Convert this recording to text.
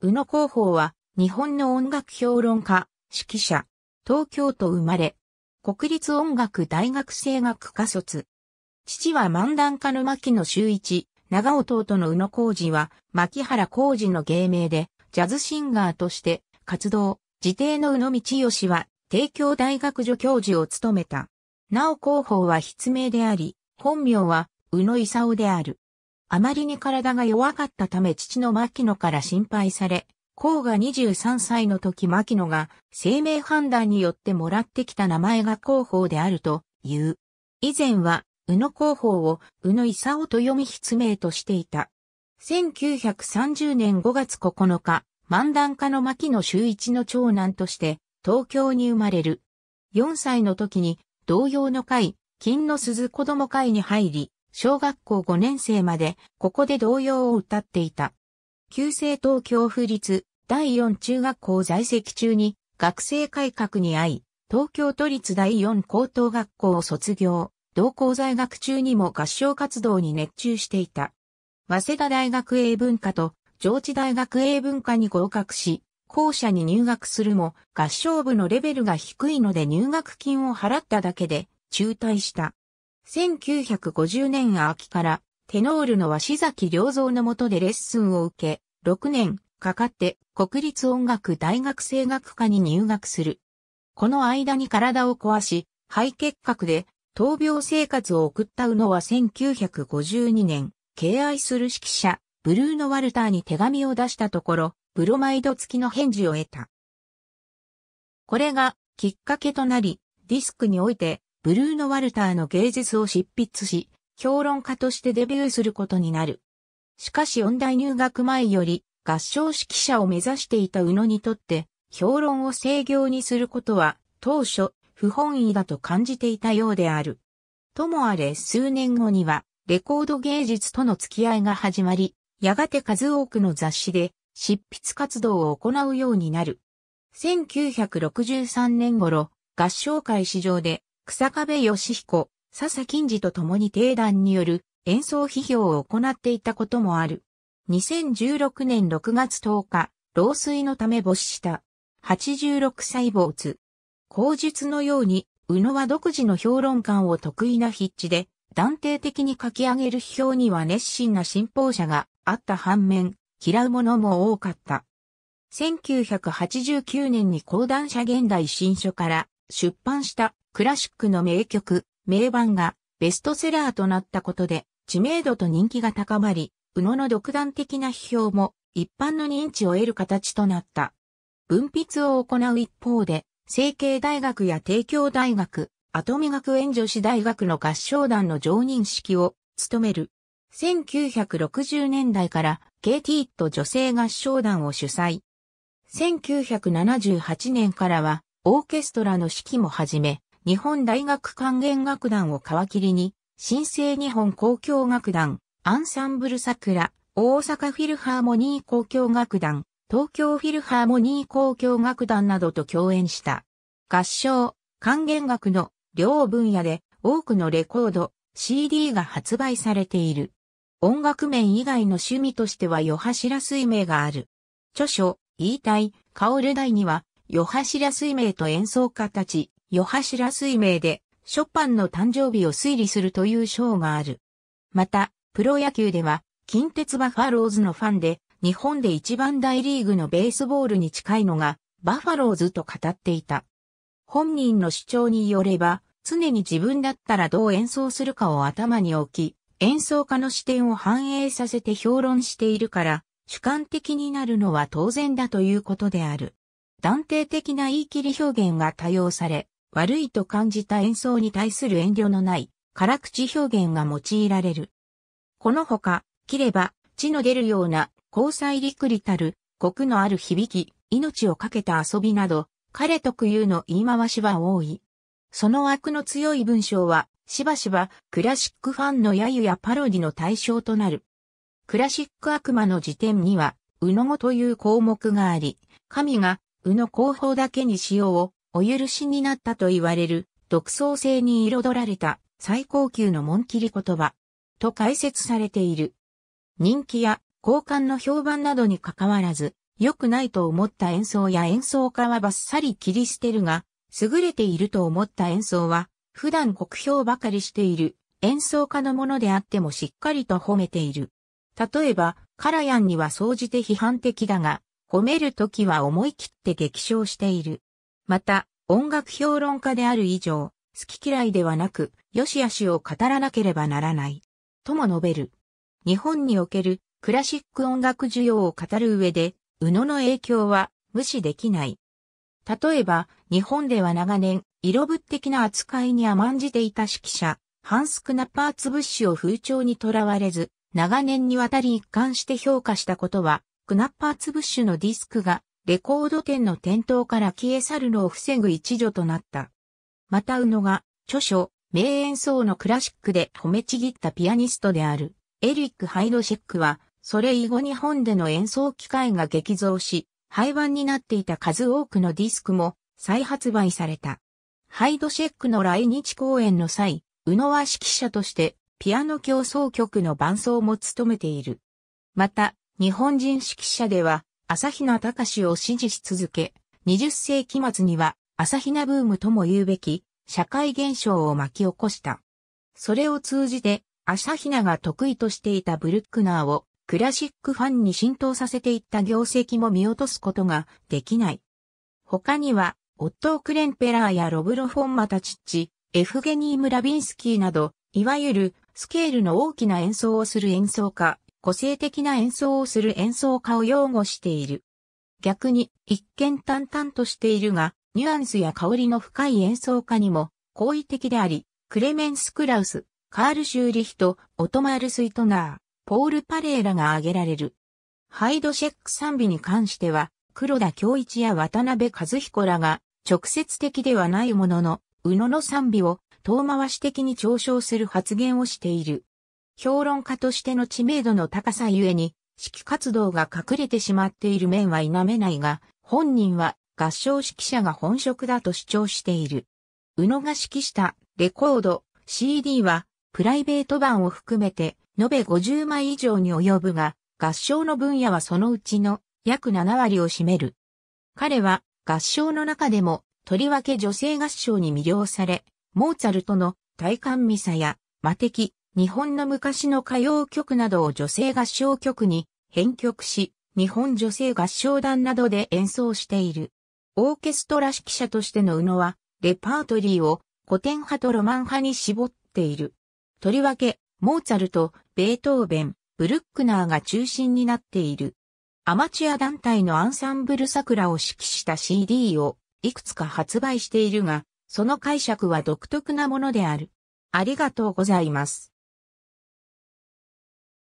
宇野広報は、日本の音楽評論家、指揮者、東京都生まれ、国立音楽大学声楽科卒。父は漫談家の牧野修一、長弟の宇野浩二は、牧原浩二の芸名で、ジャズシンガーとして活動、自邸の宇野道義は、帝京大学助教授を務めた。なお広報は筆名であり、本名は、宇野勲である。あまりに体が弱かったため父の牧野から心配され、甲が23歳の時牧野が生命判断によってもらってきた名前が広報であるという。以前は、宇野広報を宇野勲と読み筆名としていた。1930年5月9日、漫談家の牧野修一の長男として東京に生まれる。4歳の時に同様の会、金の鈴子供会に入り、小学校5年生まで、ここで童謡を歌っていた。旧制東京府立第4中学校在籍中に学生改革に遭い、東京都立第4高等学校を卒業、同校在学中にも合唱活動に熱中していた。早稲田大学英文科と上智大学英文科に合格し、校舎に入学するも合唱部のレベルが低いので入学金を払っただけで中退した。1950年秋からテノールの鷲崎良造の下でレッスンを受け、6年かかって国立音楽大学声楽科に入学する。この間に体を壊し、肺結核で闘病生活を送った宇野は1952年、敬愛する指揮者、ブルーノ・ワルターに手紙を出したところ、ブロマイド付きの返事を得た。これがきっかけとなり、ディスクにおいてブルーノ・ワルターの芸術を執筆し、評論家としてデビューすることになる。しかし音大入学前より合唱指揮者を目指していた宇野にとって、評論を制業にすることは当初不本意だと感じていたようである。ともあれ数年後にはレコード芸術との付き合いが始まり、やがて数多くの雑誌で執筆活動を行うようになる。1963年頃、合唱会史上で草壁義彦、笹金次と共に定談による演奏批評を行っていたこともある。2016年6月10日、老衰のため没した。86歳没。口述のように、宇野は独自の評論官を得意な筆致で、断定的に書き上げる批評には熱心な信奉者があった反面、嫌う者も多かった。1989年に講談社現代新書から出版したクラシックの名曲、名盤がベストセラーとなったことで知名度と人気が高まり、宇野の独断的な批評も一般の認知を得る形となった。文筆を行う一方で、成形大学や帝京大学、ト美学園女子大学の合唱団の常任式を務める。1960年代から KT と女性合唱団を主催。1978年からはオーケストラの式も始め、日本大学管弦楽団を皮切りに、新生日本交響楽団、アンサンブル桜、大阪フィルハーモニー交響楽団、東京フィルハーモニー交響楽団などと共演した。合唱、管弦楽の両分野で多くのレコード、CD が発売されている。音楽面以外の趣味としては、夜柱水明がある。著書、言いたい、薫イには、ヨハシラ水明と演奏家たち、夜柱水名で、ショパンの誕生日を推理するという賞がある。また、プロ野球では、近鉄バファローズのファンで、日本で一番大リーグのベースボールに近いのが、バファローズと語っていた。本人の主張によれば、常に自分だったらどう演奏するかを頭に置き、演奏家の視点を反映させて評論しているから、主観的になるのは当然だということである。断定的な言い切り表現が多用され、悪いと感じた演奏に対する遠慮のない辛口表現が用いられる。このほか、切れば、血の出るような、交際リクリタル、コクのある響き、命をかけた遊びなど、彼特有の言い回しは多い。その悪の強い文章は、しばしばクラシックファンの揶揄やパロディの対象となる。クラシック悪魔の辞典には、うのごという項目があり、神が、うの広報だけに用を、お許しになったと言われる、独創性に彩られた最高級の紋切り言葉、と解説されている。人気や交換の評判などに関わらず、良くないと思った演奏や演奏家はバッサリ切り捨てるが、優れていると思った演奏は、普段酷評ばかりしている演奏家のものであってもしっかりと褒めている。例えば、カラヤンには総じて批判的だが、褒めるときは思い切って激賞している。また、音楽評論家である以上、好き嫌いではなく、良し悪しを語らなければならない。とも述べる。日本におけるクラシック音楽需要を語る上で、宇野の影響は無視できない。例えば、日本では長年、色物的な扱いに甘んじていた指揮者、ハンス・クナパーツ・ブッシュを風潮にとらわれず、長年にわたり一貫して評価したことは、クナッパーツ・ブッシュのディスクがレコード店の店頭から消え去るのを防ぐ一助となった。また宇野が、著書、名演奏のクラシックで褒めちぎったピアニストである、エリック・ハイドシェックは、それ以後日本での演奏機会が激増し、廃盤になっていた数多くのディスクも再発売された。ハイドシェックの来日公演の際、宇野は指揮者としてピアノ競争曲の伴奏も務めている。また、日本人指揮者では、朝比奈隆を支持し続け、20世紀末には朝比奈ブームとも言うべき社会現象を巻き起こした。それを通じて朝比奈が得意としていたブルックナーをクラシックファンに浸透させていった業績も見落とすことができない。他には、オットー・クレンペラーやロブロ・フォン・マタチッチ、エフゲニー・ムラビンスキーなど、いわゆるスケールの大きな演奏をする演奏家、個性的な演奏をする演奏家を擁護している。逆に、一見淡々としているが、ニュアンスや香りの深い演奏家にも、好意的であり、クレメンス・クラウス、カール・シューリヒト、オトマール・スイトナー、ポール・パレーラが挙げられる。ハイドシェック賛美に関しては、黒田京一や渡辺和彦らが、直接的ではないものの、宇野の賛美を、遠回し的に嘲笑する発言をしている。評論家としての知名度の高さゆえに、指揮活動が隠れてしまっている面は否めないが、本人は合唱指揮者が本職だと主張している。宇野が指揮したレコード、CD は、プライベート版を含めて、延べ50枚以上に及ぶが、合唱の分野はそのうちの約7割を占める。彼は合唱の中でも、とりわけ女性合唱に魅了され、モーツァルトの体感ミサや、魔敵、日本の昔の歌謡曲などを女性合唱曲に編曲し、日本女性合唱団などで演奏している。オーケストラ指揮者としての宇野は、レパートリーを古典派とロマン派に絞っている。とりわけ、モーツァルト、ベートーベン、ブルックナーが中心になっている。アマチュア団体のアンサンブル桜を指揮した CD をいくつか発売しているが、その解釈は独特なものである。ありがとうございます。